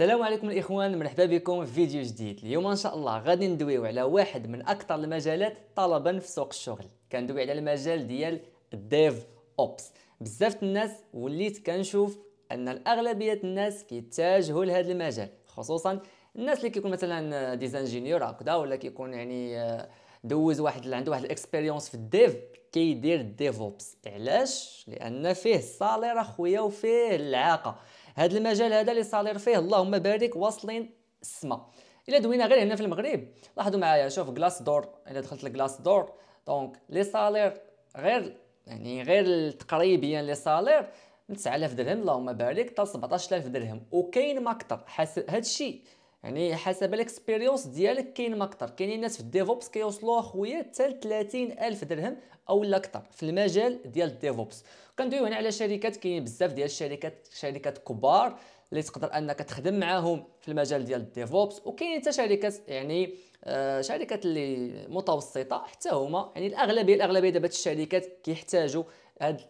السلام عليكم الاخوان مرحبا بكم في فيديو جديد اليوم ان شاء الله غادي ندويو على واحد من اكثر المجالات طلبا في سوق الشغل كندوي على المجال ديال الديف اوبس بزاف الناس وليت كنشوف ان الاغلبيه الناس كيتجهوا لهذا المجال خصوصا الناس اللي كيكون مثلا ديزانجينيور هكذا ولا كيكون يعني آه، دوز واحد عنده واحد الاكسبيريونس في الديف كيدير اوبس علاش لان فيه الصالير اخويا وفيه العاقه هذا المجال هذا اللي صالير فيه اللهم بارك واصلين السما الا دوينا غير هنا في المغرب لاحظوا معايا شوف كلاس دور الا دخلت لكلاس دور دونك لي سالير غير يعني غير تقريبيا لي سالير من 9000 درهم اللهم بارك حتى 17000 درهم وكاين ما اكثر هذا الشيء يعني حسب الاكسبيريونس ديالك كاين ما اكثر كاينين الناس في الديفوبس كيوصلوا اخويا حتى ل 30 الف درهم او لا اكثر في المجال ديال الديفوبس كندويو هنا على شركات كاينين بزاف ديال الشركات شركات كبار اللي تقدر انك تخدم معاهم في المجال ديال الديفوبس وكاين حتى شركات يعني آه، شركات اللي متوسطه حتى هما يعني الاغلبيه الاغلبيه دابا الشركات كيحتاجوا هاد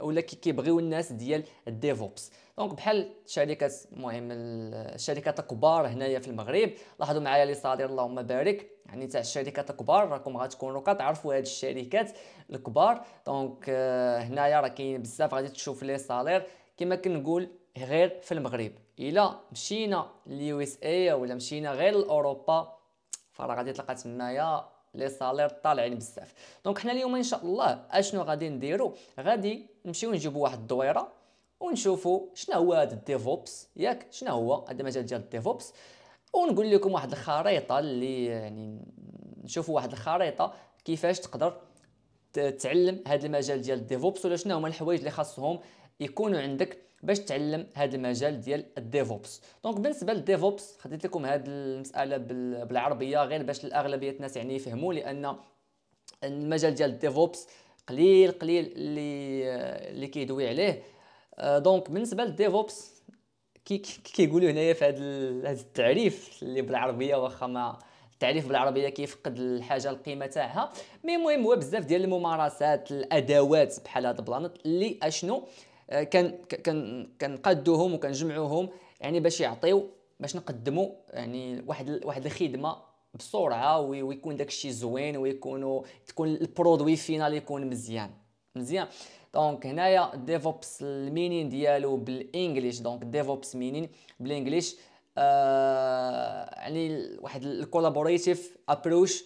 اولا كيبغيو الناس ديال الديفوبس دونك بحال شركات المهم الشركات الكبار هنايا في المغرب لاحظوا معايا لي صادر اللهم بارك يعني تاع الشركات الكبار راكم غتكونوا كتعرفوا هاد الشركات الكبار دونك آه، هنايا راه كاين بزاف غادي تشوف لي صالير كما كنقول غير في المغرب الا مشينا ليو اس اي ولا مشينا غير لاوروبا فراه غادي تلقى تمايا لي سالير طالعين بزاف دونك حنا اليوم ان شاء الله اشنو غادي نديرو غادي نمشيو نجيبو واحد الدويره ونشوفو شنو هو هذا الديفوبس ياك شنو هو هذا المجال ديال الديفوبس ونقول لكم واحد الخريطه اللي يعني نشوفو واحد الخريطه كيفاش تقدر تعلم هذا المجال ديال الديفوبس ولا شنو هما الحوايج اللي خاصهم يكونوا عندك باش تعلم هذا المجال ديال الديفوبس دونك بالنسبه للديفوبس خديت لكم هذه المساله بالعربيه غير باش الاغلبيه الناس يعني يفهموا لان المجال ديال الديفوبس قليل قليل اللي اللي كيدوي عليه آه، دونك بالنسبه للديفوبس كيقولوا هنايا في هذا التعريف اللي بالعربيه واخا ما التعريف بالعربيه كيفقد الحاجه القيمه تاعها مي المهم هو بزاف ديال الممارسات الادوات بحال هذا البلانط اللي اشنو كان كان كنقادوهم وكنجمعوهم يعني باش يعطيو باش نقدموا يعني واحد واحد الخدمه بسرعه ويكون داك الشيء زوين ويكونوا تكون البرودوي فينال يكون مزيان مزيان دونك هنايا ديفوبس المينين ديالو بالانجليش دونك ديفوبس مينين بالانجليش آه يعني واحد الكولابوريتيف ابروش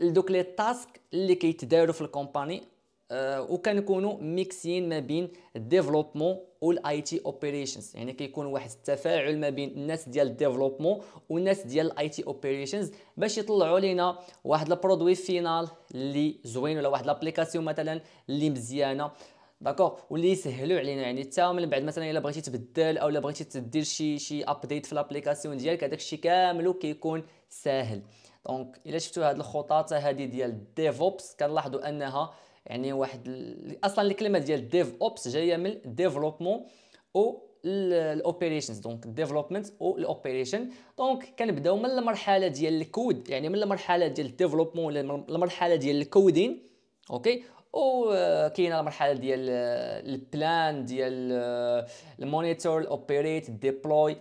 لدوك لي تاسك اللي كيتداروا في الكومباني آه، وكنكونوا ميكسين ما بين الديفلوبمون والاي تي اوبيريشنز يعني كيكون واحد التفاعل ما بين الناس ديال الديفلوبمون والناس ديال الاي تي اوبيريشنز باش يطلعوا لينا واحد البرودوي فينال اللي زوين ولا واحد لابليكاسيون مثلا اللي مزيانه داكوغ واللي يسهلوا علينا يعني حتى من بعد مثلا الا بغيتي تبدل او الا بغيتي تدير شي شي ابديت في لابليكاسيون ديالك هذاك الشيء كامل كيكون ساهل دونك الا شفتوا هاد الخطط هذه ديال ديفوبس كنلاحظوا انها يعني واحد اصلا الكلمه ديال ديف اوبس جايه من ديفلوبمون او الاوبريشنز دونك ديفلوبمنت او الاوبريشن دونك كنبداو من المرحله ديال الكود يعني من المرحله ديال الديفلوبمون ولا المرحله ديال الكودين اوكي او كاينه المرحله ديال آه، البلان ديال المونيتور الاوبريت ديبلوي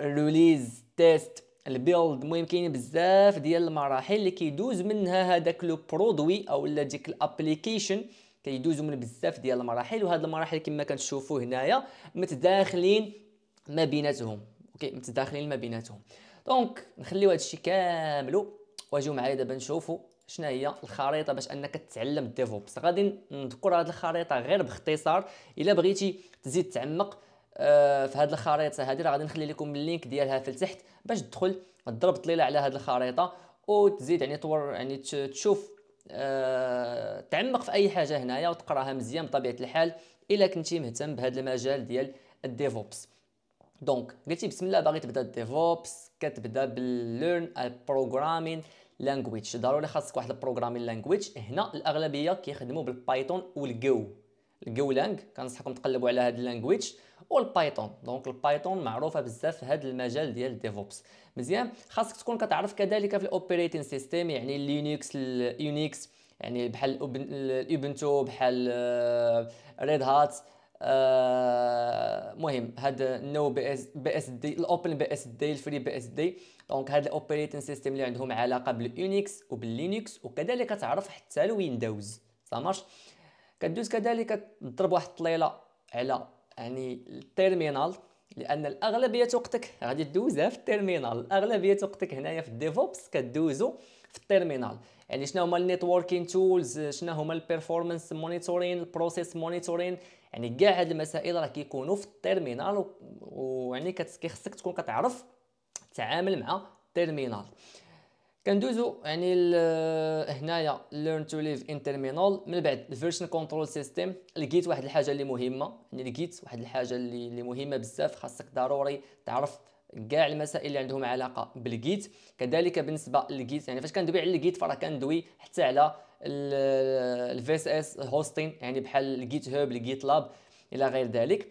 ريليز تيست البيلد المهم كاين بزاف ديال المراحل اللي كيدوز منها هذاك لو برودوي او ديك الابليكيشن كيدوزوا من بزاف ديال المراحل وهاد المراحل كما كنشوفوا هنايا متداخلين ما بيناتهم اوكي متداخلين ما بيناتهم دونك نخليو هادشي كامل واجيو معايا دابا نشوفوا شنو هي الخريطه باش انك تتعلم الديفوبس غادي نذكر هاد الخريطه غير باختصار الا بغيتي تزيد تعمق آه، في هذه الخريطه هذه راه غادي نخلي لكم اللينك ديالها في التحت باش تدخل تضرب طليله على هذه الخريطه وتزيد يعني تور يعني تشوف أه تعمق في اي حاجه هنايا وتقراها مزيان بطبيعه الحال الا كنتي مهتم بهذا المجال ديال الديفوبس دونك قلتي بسم الله باغي تبدا الديفوبس كتبدا بالليرن البروغرامين لانجويج ضروري خاصك واحد البروغرامين لانجويج هنا الاغلبيه كيخدموا بالبايثون والجو الجو لانج كنصحكم تقلبوا على هذا اللانجويج والبايثون دونك البايثون معروفه بزاف في هذا المجال ديال ديفوبس مزيان خاصك تكون كتعرف كذلك في الاوبريتين سيستيم يعني لينكس اليونكس يعني بحال الاوبنتو بحال ريد آه، هات آه، مهم هاد النو بي اس بي اس دي الاوبن بي اس دي الفري بي اس دي دونك هاد الاوبريتين سيستيم اللي عندهم علاقه باليونكس وباللينكس وكذلك تعرف حتى الويندوز صافي كدوز كذلك تضرب واحد الطليله على يعني التيرمينال لان الاغلبيه وقتك غادي تدوزها في التيرمينال الاغلبيه وقتك هنايا في الديفوبس كدوزو في التيرمينال يعني شنو هما النيتوركين تولز شنو هما البيرفورمانس مونيتورين البروسيس مونيتورين يعني كاع هاد المسائل راه كيكونوا في التيرمينال ويعني كيخصك تكون كتعرف تتعامل مع التيرمينال كندوزو يعني هنايا ليرن تو ليف ان تيرمينال من بعد الفيرجن كنترول سيستم لقيت واحد الحاجه اللي مهمه يعني لقيت واحد الحاجه اللي, اللي مهمه بزاف خاصك ضروري تعرف كاع المسائل اللي عندهم علاقه بالجيت كذلك بالنسبه للجيت يعني فاش كندوي على الجيت فراه كندوي حتى على الفي اس اس هوستين يعني بحال الجيت هاب الجيت لاب الى غير ذلك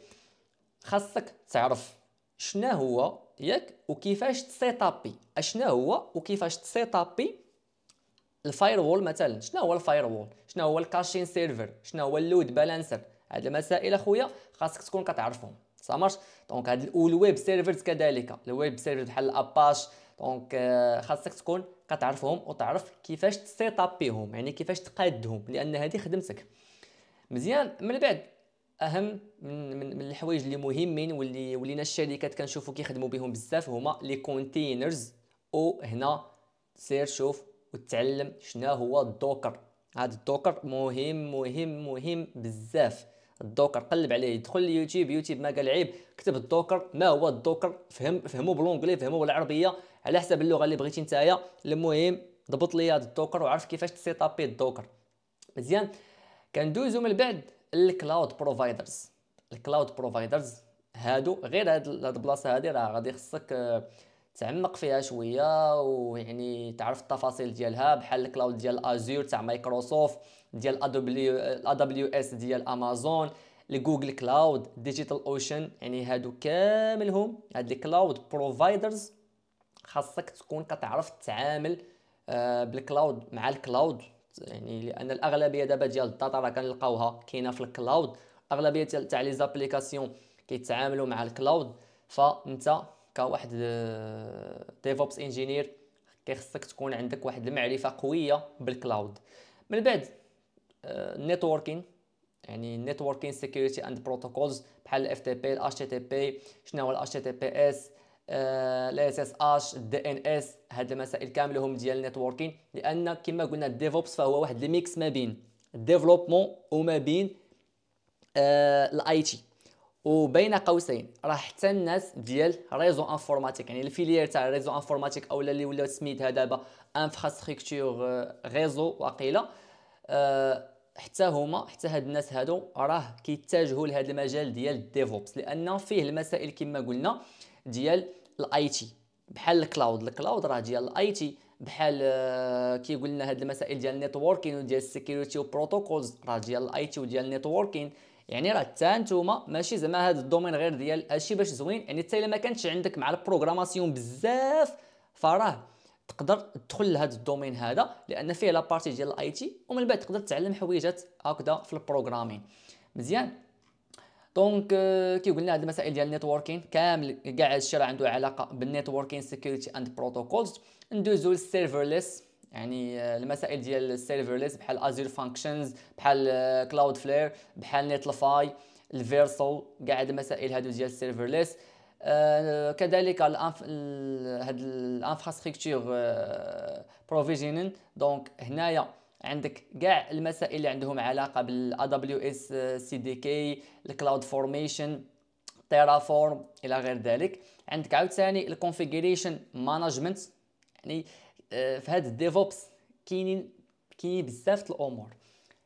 خاصك تعرف شنا هو ياك وكيفاش تسيطابي اشنا هو وكيفاش تسيطابي الفاير وول مثلا شنا هو الفاير وول شنا هو الكاشين سيرفر شنا هو اللود بالانسر هاد المسائل اخويا خاصك تكون كتعرفهم سامرش دونك هاد والويب سيرفرز كذلك الويب سيرفرز بحال الاباش دونك آه، خاصك تكون كتعرفهم وتعرف كيفاش تسيطابيهم يعني كيفاش تقادهم لان هذه خدمتك مزيان من بعد اهم من من, من الحوايج اللي مهمين واللي ولينا الشركات كنشوفوا كيخدموا بهم بزاف هما لي كونتينرز او هنا سير شوف وتعلم شنو هو الدوكر هذا الدوكر مهم مهم مهم بزاف الدوكر قلب عليه دخل اليوتيوب يوتيوب ما قال عيب كتب الدوكر ما هو الدوكر فهم فهمو بالانجلي فهمو بالعربيه على حسب اللغه اللي بغيتي نتايا المهم ضبط لي هذا الدوكر وعرف كيفاش تسيطابي الدوكر مزيان كندوزو من بعد الكلاود بروفايدرز الكلاود بروفايدرز هادو غير هاد البلاصه هادي راه غادي خصك آه، تعمق فيها شويه ويعني تعرف التفاصيل ديالها بحال الكلاود ديال ازور تاع مايكروسوفت ديال ادبليو اس ديال امازون لجوجل كلاود ديجيتال اوشن يعني هادو كاملهم هاد الكلاود بروفايدرز خاصك تكون كتعرف تتعامل آه، بالكلاود مع الكلاود يعني لان الاغلبيه دابا ديال الداتا راه كنلقاوها كاينه في الكلاود اغلبيه تاع لي زابليكاسيون كيتعاملوا مع الكلاود فانت كواحد ديفوبس آه، انجينير كيخصك تكون عندك واحد المعرفه قويه بالكلاود من بعد النيتوركين آه، يعني النيتوركين سيكيورتي اند بروتوكولز بحال الاف تي بي الاش تي تي بي شنو هو الاش تي تي بي اس آه، الاي اس اس اش الدي ان اس هاد المسائل كامله هم ديال النيتوركين لان كما قلنا الديفوبس فهو واحد الميكس ما بين الديفلوبمون وما بين آه، الاي تي وبين قوسين راه حتى الناس ديال ريزو انفورماتيك يعني الفيليير تاع ريزو انفورماتيك اولا اللي ولا سميتها دابا انفراستركتور آه، ريزو وقيله أه حتى هما حتى هاد الناس هادو راه كيتجهوا لهذا المجال ديال الديفوبس لان فيه المسائل كما قلنا ديال الاي تي بحال الكلاود الكلاود راه ديال الاي تي بحال آه، كيقول لنا هاد المسائل ديال النيتوركين وديال السيكيورتي وبروتوكولز راه ديال الاي تي وديال النيتوركين يعني راه حتى نتوما ماشي زعما هاد الدومين غير ديال هادشي باش زوين يعني حتى الا ما كانتش عندك مع البروغراماسيون بزاف فراه تقدر تدخل لهذا الدومين هذا لان فيه لابارتي ديال الاي تي ومن بعد تقدر تعلم حويجات هكذا في البروغرامين مزيان دونك كي قلنا هاد المسائل ديال النيتوركين كامل كاع هادشي راه عنده علاقه بالنيتوركين سيكيورتي اند بروتوكولز ندوزو للسيرفرليس يعني آه، المسائل ديال السيرفرليس بحال ازير فانكشنز بحال كلاود آه، فلير بحال نيتلفاي الفيرسو كاع هاد المسائل هادو ديال السيرفرليس آه، كذلك الانف هاد الانفراستركتور بروفيجينين دونك هنايا عندك كاع المسائل اللي عندهم علاقه بالاي دبليو اس سي دي كي الكلاود فورميشن تيرافورم الى غير ذلك عندك عاوتاني الكونفيغريشن مانجمنت يعني آه، في هاد الديفوبس كاينين كاينين بزاف الامور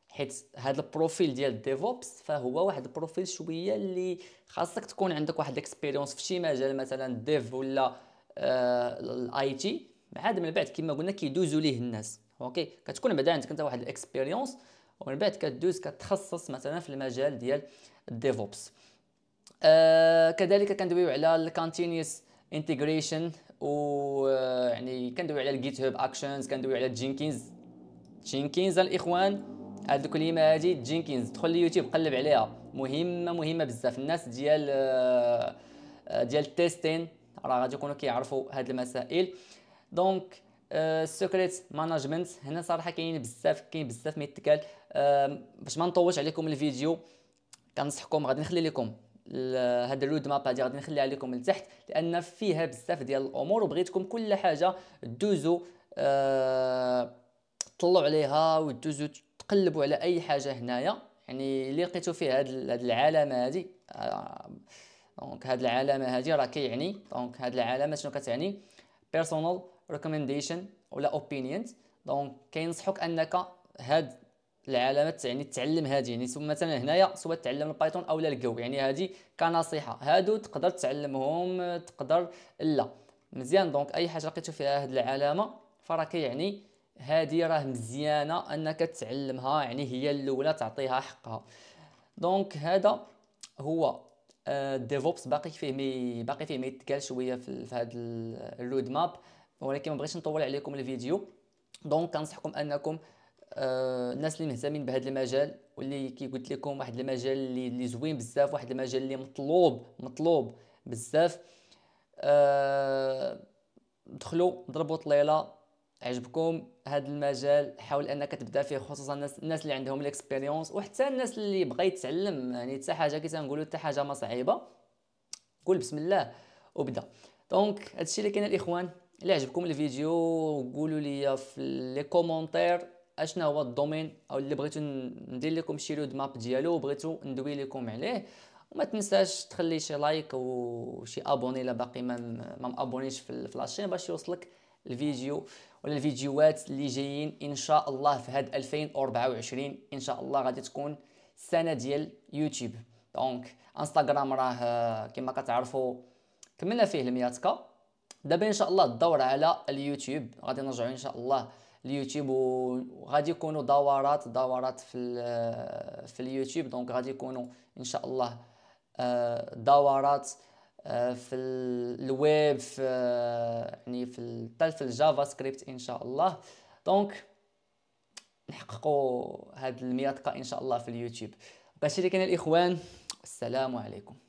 حيت هذا البروفيل ديال الديفوبس فهو واحد البروفيل شويه اللي خاصك تكون عندك واحد الاكسبيريونس في شي مجال مثلا ديف ولا آه، الاي تي عاد من بعد كما قلنا كيدوزوا ليه الناس اوكي كتكون بعدا عندك انت واحد الاكسبيريونس ومن بعد كدوز كتخصص مثلا في المجال ديال الديفوبس آه كذلك كندويو على الكونتينيوس انتجريشن و آه، يعني كندويو على الجيت هاب اكشنز كندويو على جينكينز جينكينز الاخوان هاد الكلمه هادي جينكينز دخل اليوتيوب قلب عليها مهمه مهمه بزاف الناس ديال آه، آه، ديال التيستين راه غادي يكونوا كيعرفوا هاد المسائل دونك السكريت آه، مانجمنت هنا صراحه كاين بزاف كاين بزاف ما يتكال آه، باش ما نطولش عليكم الفيديو كنصحكم غادي نخلي لكم هاد الرود ماب هادي غادي نخليها لكم لتحت لان فيها بزاف ديال الامور وبغيتكم كل حاجه دوزو أه طلعوا عليها ودوزو تقلبوا على اي حاجه هنايا يعني اللي لقيتو فيه هاد هاد العلامه هادي دونك آه، هاد العلامه هادي راه كيعني دونك هاد العلامه شنو كتعني بيرسونال ريكومنديشن ولا اوبينيونز دونك كينصحوك انك هاد العلامات يعني تعلم هذه يعني مثلا هنايا سواء تعلم البايثون او لا الجو يعني هذه كنصيحه هادو تقدر تعلمهم تقدر لا مزيان دونك اي حاجه لقيتو فيها هاد العلامه فراك يعني هادي راه مزيانه انك تعلمها يعني هي الاولى تعطيها حقها دونك هذا هو الديفوبس آه، باقي فيه مي باقي فيه ما يتقال شويه في, في هذا الرود ماب ولكن ما بغيتش نطول عليكم الفيديو دونك كنصحكم انكم آه الناس اللي مهتمين بهذا المجال واللي كي قلت لكم واحد المجال اللي, اللي زوين بزاف واحد المجال اللي مطلوب مطلوب بزاف آه دخلوا ضربوا طليله عجبكم هذا المجال حاول انك تبدا فيه خصوصا الناس, الناس اللي عندهم الاكسبيريونس وحتى الناس اللي بغى يتعلم يعني حتى حاجه كي تنقولوا حتى حاجه ما صعيبه قول بسم الله وبدا دونك هادشي اللي كاين الاخوان الا عجبكم الفيديو قولوا لي في لي كومونتير اشنا هو الدومين او اللي بغيتو ندير لكم شي رود ماب ديالو وبغيتو ندوي لكم عليه وما تنساش تخلي شي لايك وشي ابوني الا باقي ما ما مابونيش في لاشين باش يوصلك الفيديو ولا الفيديوهات اللي جايين ان شاء الله في هاد 2024 ان شاء الله غادي تكون سنه ديال يوتيوب دونك انستغرام راه آه، كما كتعرفوا كملنا فيه ال 100 كا دابا ان شاء الله الدور على اليوتيوب غادي نرجعوا ان شاء الله اليوتيوب وغادي يكونوا دورات دورات في آه، في اليوتيوب دونك غادي يكونوا ان شاء الله آه، دورات في الويب في يعني في في الجافا سكريبت ان شاء الله دونك نحققوا هاد المية دقه ان شاء الله في اليوتيوب بشري كان الاخوان السلام عليكم